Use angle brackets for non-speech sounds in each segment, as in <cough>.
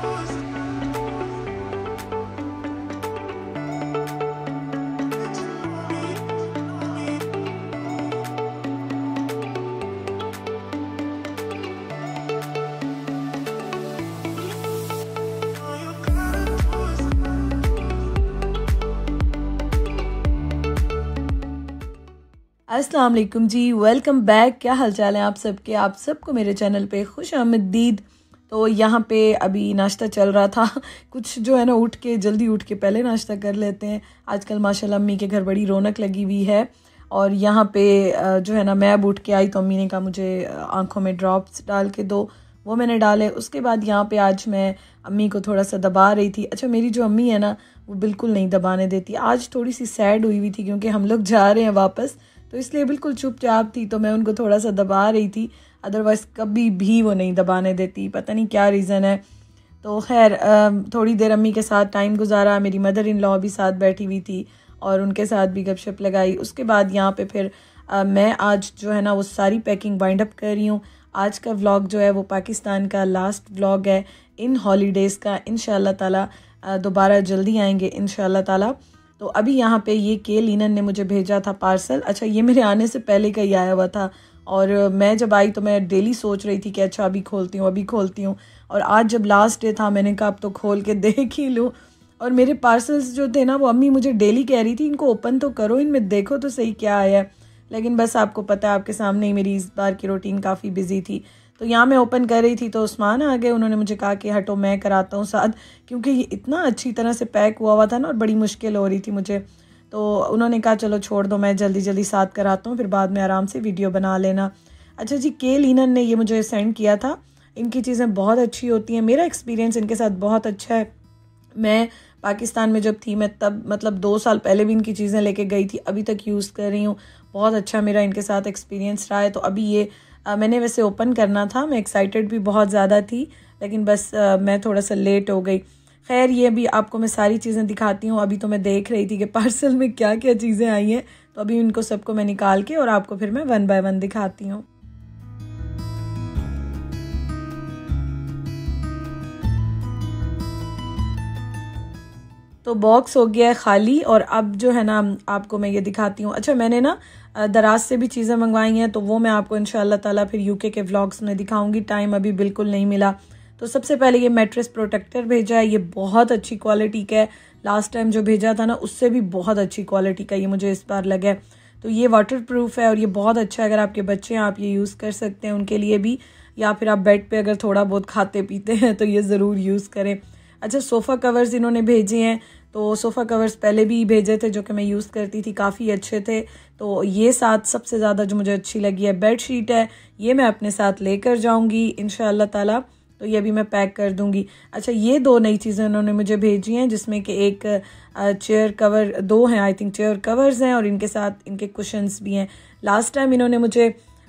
असलम जी welcome back क्या हालचाल है आप सबके आप सबको मेरे चैनल पे खुश आमदीद तो यहाँ पे अभी नाश्ता चल रहा था <laughs> कुछ जो है ना उठ के जल्दी उठ के पहले नाश्ता कर लेते हैं आजकल माशाल्लाह अम्मी के घर बड़ी रौनक लगी हुई है और यहाँ पे जो है ना मैं अब उठ के आई तो अम्मी ने कहा मुझे आंखों में ड्रॉप्स डाल के दो वो मैंने डाले उसके बाद यहाँ पे आज मैं अम्मी को थोड़ा सा दबा रही थी अच्छा मेरी जो अम्मी है ना वो बिल्कुल नहीं दबाने देती आज थोड़ी सी सैड हुई हुई थी क्योंकि हम लोग जा रहे हैं वापस तो इसलिए बिल्कुल चुपचाप थी तो मैं उनको थोड़ा सा दबा रही थी अदरवाइज़ कभी भी वो नहीं दबाने देती पता नहीं क्या रीज़न है तो खैर थोड़ी देर अम्मी के साथ टाइम गुजारा मेरी मदर इन लॉ भी साथ बैठी हुई थी और उनके साथ भी गपशप लगाई उसके बाद यहाँ पे फिर आ, मैं आज जो है ना वो सारी पैकिंग वाइंड अप कर रही हूँ आज का व्लॉग जो है वो पाकिस्तान का लास्ट व्लॉग है इन हॉलीडेज़ का इन ताला दोबारा जल्दी आएंगे इन ताला तो अभी यहाँ पे ये के लीनन ने मुझे भेजा था पार्सल अच्छा ये मेरे आने से पहले का ही आया हुआ था और मैं जब आई तो मैं डेली सोच रही थी कि अच्छा अभी खोलती हूँ अभी खोलती हूँ और आज जब लास्ट डे था मैंने कहा अब तो खोल के <laughs> देख ही लूँ और मेरे पार्सल्स जो थे ना वो अम्मी मुझे डेली कह रही थी इनको ओपन तो करो इनमें देखो तो सही क्या आया है लेकिन बस आपको पता है आपके सामने ही मेरी इस बार की रूटीन काफ़ी बिजी थी तो यहाँ मैं ओपन कर रही थी तो उस्मान आ गए उन्होंने मुझे कहा कि हटो मैं कराता हूँ साथ क्योंकि ये इतना अच्छी तरह से पैक हुआ हुआ था ना और बड़ी मुश्किल हो रही थी मुझे तो उन्होंने कहा चलो छोड़ दो मैं जल्दी जल्दी साथ कराता हूँ फिर बाद में आराम से वीडियो बना लेना अच्छा जी के लीनन ने ये मुझे सेंड किया था इनकी चीज़ें बहुत अच्छी होती हैं मेरा एक्सपीरियंस इनके साथ बहुत अच्छा है मैं पाकिस्तान में जब थी मैं तब मतलब दो साल पहले भी इनकी चीज़ें लेके गई थी अभी तक यूज़ कर रही हूँ बहुत अच्छा मेरा इनके साथ एक्सपीरियंस रहा है तो अभी ये आ, मैंने वैसे ओपन करना था मैं एक्साइटेड भी बहुत ज़्यादा थी लेकिन बस आ, मैं थोड़ा सा लेट हो गई खैर ये अभी आपको मैं सारी चीज़ें दिखाती हूँ अभी तो मैं देख रही थी कि पार्सल में क्या क्या चीज़ें आई हैं तो अभी इनको सबको मैं निकाल के और आपको फिर मैं वन बाय वन दिखाती हूँ तो बॉक्स हो गया है खाली और अब जो है ना आपको मैं ये दिखाती हूँ अच्छा मैंने ना दराज से भी चीज़ें मंगवाई हैं तो वो मैं आपको इन ताला फिर यूके के व्लॉग्स में दिखाऊंगी टाइम अभी बिल्कुल नहीं मिला तो सबसे पहले ये मेट्रेस प्रोटेक्टर भेजा है ये बहुत अच्छी क्वालिटी का है लास्ट टाइम जो भेजा था ना उससे भी बहुत अच्छी क्वालिटी का ये मुझे इस बार लगा तो ये वाटर प्रूफ है और ये बहुत अच्छा है अगर आपके बच्चे हैं आप ये यूज़ कर सकते हैं उनके लिए भी या फिर आप बेड पे अगर थोड़ा बहुत खाते पीते हैं तो ये ज़रूर यूज़ करें अच्छा सोफ़ा कवर्स इन्होंने भेजे हैं तो सोफ़ा कवर्स पहले भी भेजे थे जो कि मैं यूज़ करती थी काफ़ी अच्छे थे तो ये साथ सबसे ज़्यादा जो मुझे अच्छी लगी है बेड शीट है ये मैं अपने साथ लेकर जाऊँगी इन ताला तो ये भी मैं पैक कर दूंगी अच्छा ये दो नई चीज़ें उन्होंने मुझे भेजी हैं जिसमें कि एक चेयर कवर दो हैं आई थिंक चेयर कवर्स हैं और इनके साथ इनके कुशंस भी हैं लास्ट टाइम इन्होंने मुझे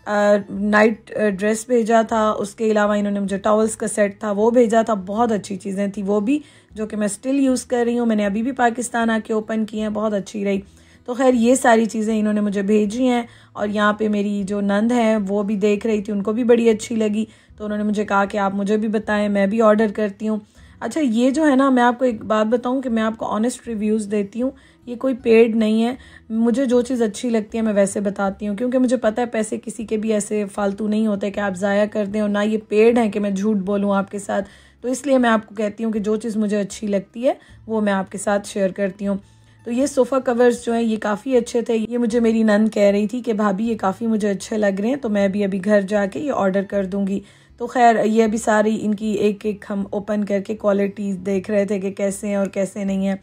नाइट ड्रेस भेजा था उसके अलावा इन्होंने मुझे टॉवल्स का सेट था वो भेजा था बहुत अच्छी चीज़ें थी वो भी जो कि मैं स्टिल यूज़ कर रही हूँ मैंने अभी भी पाकिस्तान आके ओपन किए हैं बहुत अच्छी रही तो खैर ये सारी चीज़ें इन्होंने मुझे भेजी हैं और यहाँ पे मेरी जो नंद है वो भी देख रही थी उनको भी बड़ी अच्छी लगी तो उन्होंने मुझे कहा कि आप मुझे भी बताएं मैं भी ऑर्डर करती हूँ अच्छा ये जो है ना मैं आपको एक बात बताऊँ कि मैं आपको ऑनेस्ट रिव्यूज़ देती हूँ ये कोई पेड नहीं है मुझे जो चीज़ अच्छी लगती है मैं वैसे बताती हूँ क्योंकि मुझे पता है पैसे किसी के भी ऐसे फालतू नहीं होते कि आप ज़ाया कर दें और ना ये पेड है कि मैं झूठ बोलूँ आपके साथ तो इसलिए मैं आपको कहती हूँ कि जो चीज़ मुझे अच्छी लगती है वो मैं आपके साथ शेयर करती हूँ तो ये सोफ़ा कवर्स जो हैं ये काफ़ी अच्छे थे ये मुझे मेरी नन कह रही थी कि भाभी ये काफ़ी मुझे अच्छे लग रहे हैं तो मैं भी अभी घर जाके ये ऑर्डर कर दूँगी तो खैर ये अभी सारी इनकी एक एक हम ओपन करके क्वालिटीज़ देख रहे थे कि कैसे हैं और कैसे नहीं हैं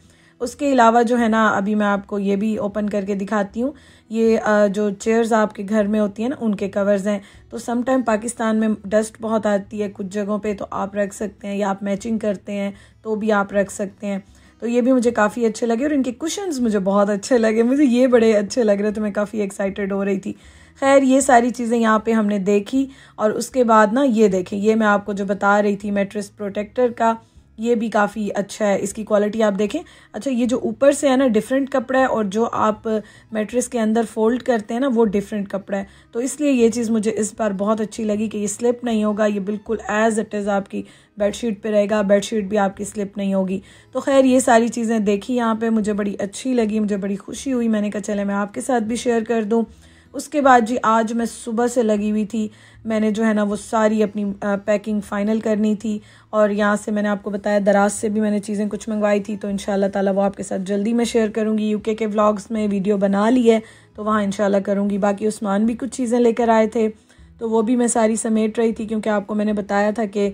उसके अलावा जो है ना अभी मैं आपको ये भी ओपन करके दिखाती हूँ ये जो चेयर्स आपके घर में होती हैं ना उनके कवर्स हैं तो समटाइम पाकिस्तान में डस्ट बहुत आती है कुछ जगहों पे तो आप रख सकते हैं या आप मैचिंग करते हैं तो भी आप रख सकते हैं तो ये भी मुझे काफ़ी अच्छे लगे और इनके कुशन्स मुझे बहुत अच्छे लगे मुझे ये बड़े अच्छे लग रहे थे तो मैं काफ़ी एक्साइटेड हो रही थी खैर ये सारी चीज़ें यहाँ पे हमने देखी और उसके बाद ना ये देखें ये मैं आपको जो बता रही थी मेट्रिस प्रोटेक्टर का ये भी काफ़ी अच्छा है इसकी क्वालिटी आप देखें अच्छा ये जो ऊपर से है ना डिफरेंट कपड़ा है और जो आप मेट्रिस के अंदर फोल्ड करते हैं ना वो डिफरेंट कपड़ा है तो इसलिए ये चीज़ मुझे इस बार बहुत अच्छी लगी कि ये स्लिप नहीं होगा ये बिल्कुल एज़ इट इज़ आपकी बेडशीट पे रहेगा बेडशीट भी आपकी स्लिप नहीं होगी तो खैर ये सारी चीज़ें देखी यहाँ पर मुझे बड़ी अच्छी लगी मुझे बड़ी खुशी हुई मैंने कहा चले मैं आपके साथ भी शेयर कर दूँ उसके बाद जी आज मैं सुबह से लगी हुई थी मैंने जो है ना वो सारी अपनी पैकिंग फ़ाइनल करनी थी और यहाँ से मैंने आपको बताया दराज से भी मैंने चीज़ें कुछ मंगवाई थी तो इन ताला वो आपके साथ जल्दी मैं शेयर करूँगी यूके के व्लॉग्स में वीडियो बना ली है तो वहाँ इन करूँगी बाकी उस्मान भी कुछ चीज़ें लेकर आए थे तो वो भी मैं सारी समेट रही थी क्योंकि आपको मैंने बताया था कि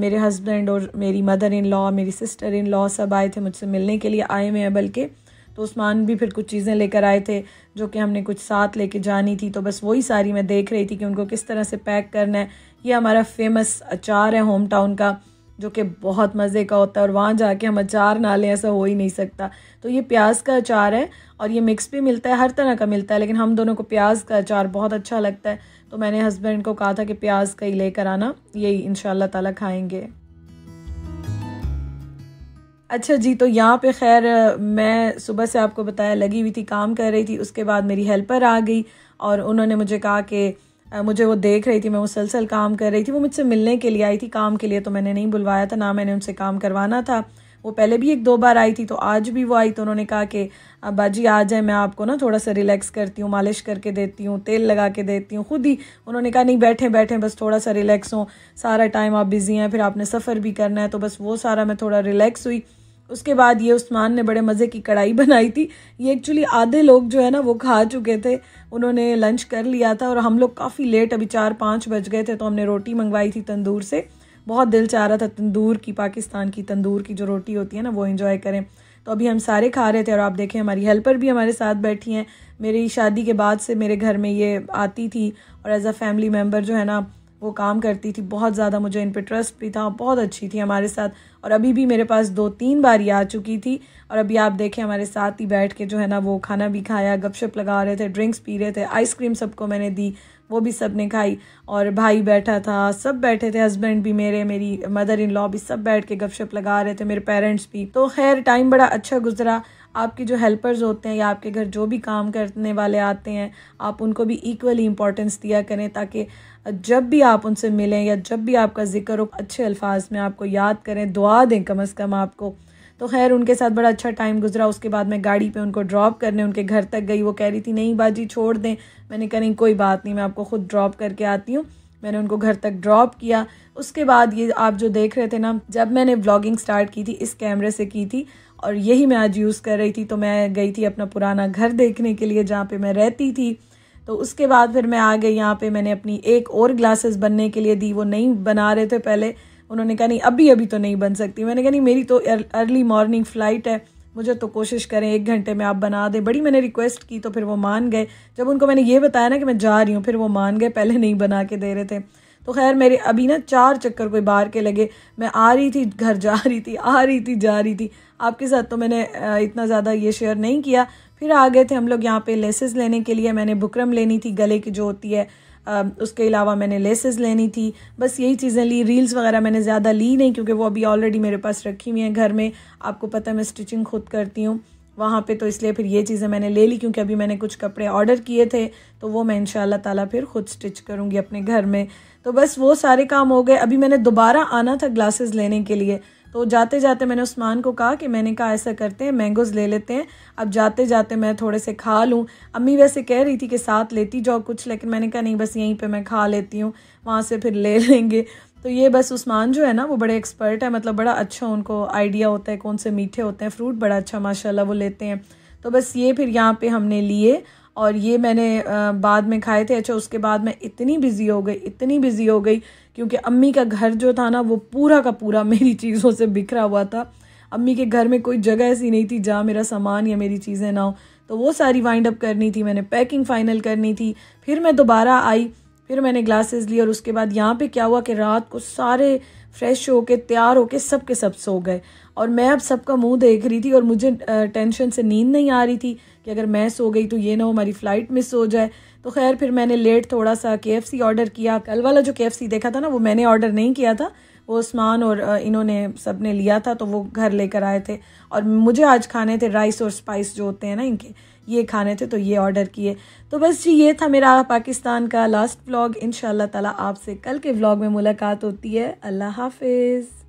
मेरे हस्बैंड और मेरी मदर इन लॉ मेरी सिस्टर इन लॉ सब आए थे मुझसे मिलने के लिए आए हुए हैं बल्कि तो उस्मान भी फिर कुछ चीज़ें लेकर आए थे जो कि हमने कुछ साथ लेके जानी थी तो बस वही सारी मैं देख रही थी कि उनको किस तरह से पैक करना है ये हमारा फेमस अचार है होम टाउन का जो कि बहुत मज़े का होता है और वहाँ जाके हम अचार ना लें ऐसा हो ही नहीं सकता तो ये प्याज का अचार है और ये मिक्स भी मिलता है हर तरह का मिलता है लेकिन हम दोनों को प्याज का अचार बहुत अच्छा लगता है तो मैंने हस्बैंड को कहा था कि प्याज का ही लेकर आना यही इन ताला खाएंगे अच्छा जी तो यहाँ पे खैर मैं सुबह से आपको बताया लगी हुई थी काम कर रही थी उसके बाद मेरी हेल्पर आ गई और उन्होंने मुझे कहा कि मुझे वो देख रही थी मैं मुसलसल काम कर रही थी वो मुझसे मिलने के लिए आई थी काम के लिए तो मैंने नहीं बुलवाया था ना मैंने उनसे काम करवाना था वो पहले भी एक दो बार आई थी तो आज भी वो आई तो उन्होंने कहा कि बाजी आ जाए मैं आपको ना थोड़ा सा रिलैक्स करती हूँ मालिश करके देती हूँ तेल लगा के देती हूँ खुद ही उन्होंने कहा नहीं बैठे बैठे बस थोड़ा सा रिलैक्स हो सारा टाइम आप बिज़ी हैं फिर आपने सफ़र भी करना है तो बस वो सारा मैं थोड़ा रिलैक्स हुई उसके बाद ये उस्मान ने बड़े मज़े की कढ़ाई <laughs> बनाई थी ये एक्चुअली आधे लोग जो है ना वो खा चुके थे उन्होंने लंच कर लिया था और हम लोग काफ़ी लेट अभी चार पाँच बज गए थे तो हमने रोटी मंगवाई थी तंदूर से बहुत दिल चाह रहा था तंदूर की पाकिस्तान की तंदूर की जो रोटी होती है ना वो इन्जॉय करें तो अभी हम सारे खा रहे थे और आप देखें हमारी हेल्पर भी हमारे साथ बैठी हैं मेरी शादी के बाद से मेरे घर में ये आती थी और एज़ अ फैमिली मेम्बर जो है ना वो काम करती थी बहुत ज़्यादा मुझे इन पर ट्रस्ट भी था बहुत अच्छी थी हमारे साथ और अभी भी मेरे पास दो तीन बार ये आ चुकी थी और अभी आप देखें हमारे साथ ही बैठ के जो है ना वो खाना भी खाया गपशप लगा रहे थे ड्रिंक्स पी रहे थे आइसक्रीम सबको मैंने दी वो भी सब ने खाई और भाई बैठा था सब बैठे थे हस्बैंड भी मेरे मेरी मदर इन लॉ भी सब बैठ के गपशप लगा रहे थे मेरे पेरेंट्स भी तो खैर टाइम बड़ा अच्छा गुजरा आपके जो हेल्पर्स होते हैं या आपके घर जो भी काम करने वाले आते हैं आप उनको भी इक्वली इम्पॉर्टेंस दिया करें ताकि जब भी आप उनसे मिलें या जब भी आपका जिक्र हो अच्छे अल्फाज में आपको याद करें दुआ दें कम अज़ कम आपको तो खैर उनके साथ बड़ा अच्छा टाइम गुजरा उसके बाद मैं गाड़ी पे उनको ड्रॉप करने उनके घर तक गई वो कह रही थी नहीं बाजी छोड़ दें मैंने कहा नहीं कोई बात नहीं मैं आपको ख़ुद ड्रॉप करके आती हूँ मैंने उनको घर तक ड्रॉप किया उसके बाद ये आप जो देख रहे थे ना जब मैंने ब्लॉगिंग स्टार्ट की थी इस कैमरे से की थी और यही मैं आज यूज़ कर रही थी तो मैं गई थी अपना पुराना घर देखने के लिए जहाँ पर मैं रहती थी तो उसके बाद फिर मैं आ गई यहाँ पे मैंने अपनी एक और ग्लासेस बनने के लिए दी वो नहीं बना रहे थे पहले उन्होंने कहा नहीं अभी अभी तो नहीं बन सकती मैंने कहा नहीं मेरी तो अर्ली मॉर्निंग फ़्लाइट है मुझे तो कोशिश करें एक घंटे में आप बना दें बड़ी मैंने रिक्वेस्ट की तो फिर वो मान गए जब उनको मैंने ये बताया ना कि मैं जा रही हूँ फिर वो मान गए पहले नहीं बना के दे रहे थे तो खैर मेरे अभी ना चार चक्कर कोई बाहर के लगे मैं आ रही थी घर जा रही थी आ रही थी जा रही थी आपके साथ तो मैंने इतना ज़्यादा ये शेयर नहीं किया फिर आ गए थे हम लोग यहाँ पे लेसेस लेने के लिए मैंने बुकरम लेनी थी गले की जो होती है Um, उसके अलावा मैंने लेसेस लेनी थी बस यही चीज़ें ली रील्स वगैरह मैंने ज़्यादा ली नहीं क्योंकि वो अभी ऑलरेडी मेरे पास रखी हुई हैं घर में आपको पता है मैं स्टिचिंग खुद करती हूँ वहाँ पे तो इसलिए फिर ये चीज़ें मैंने ले ली क्योंकि अभी मैंने कुछ कपड़े ऑर्डर किए थे तो वो मैं इन ताला फिर खुद स्टिच करूँगी अपने घर में तो बस वो सारे काम हो गए अभी मैंने दोबारा आना था ग्लासेस लेने के लिए तो जाते जाते मैंने उस्मान को कहा कि मैंने कहा ऐसा करते हैं मैंगोज़ ले लेते हैं अब जाते जाते मैं थोड़े से खा लूँ अम्मी वैसे कह रही थी कि साथ लेती जाओ कुछ लेकिन मैंने कहा नहीं बस यहीं पर मैं खा लेती हूँ वहाँ से फिर ले लेंगे तो ये बस उस्मान जो है ना वो बड़े एक्सपर्ट है मतलब बड़ा अच्छा उनको आइडिया होता है कौन से मीठे होते हैं फ्रूट बड़ा अच्छा माशाल्लाह वो लेते हैं तो बस ये फिर यहाँ पे हमने लिए और ये मैंने बाद में खाए थे अच्छा उसके बाद मैं इतनी बिज़ी हो गई इतनी बिज़ी हो गई क्योंकि अम्मी का घर जो था ना वो पूरा का पूरा मेरी <laughs> चीज़ों से बिखरा हुआ था अम्मी के घर में कोई जगह ऐसी नहीं थी जहाँ मेरा सामान या मेरी चीज़ें ना हो तो वो सारी वाइंड अप करनी थी मैंने पैकिंग फ़ाइनल करनी थी फिर मैं दोबारा आई फिर मैंने ग्लासेस ली और उसके बाद यहाँ पे क्या हुआ कि रात को सारे फ्रेश होके तैयार होके सब के सब सो गए और मैं अब सबका मुंह देख रही थी और मुझे टेंशन से नींद नहीं आ रही थी कि अगर मैं सो गई तो ये ना हो हमारी फ़्लाइट मिस हो जाए तो खैर फिर मैंने लेट थोड़ा सा के ऑर्डर किया कल वाला जो के देखा था ना वो मैंने ऑर्डर नहीं किया था वो उस्मान और इन्होंने सब ने लिया था तो वो घर लेकर आए थे और मुझे आज खाने थे राइस और स्पाइस जो होते हैं ना इनके ये खाने थे तो ये ऑर्डर किए तो बस जी ये था मेरा पाकिस्तान का लास्ट व्लॉग इन ताला आपसे कल के व्लॉग में मुलाकात होती है अल्लाह हाफिज़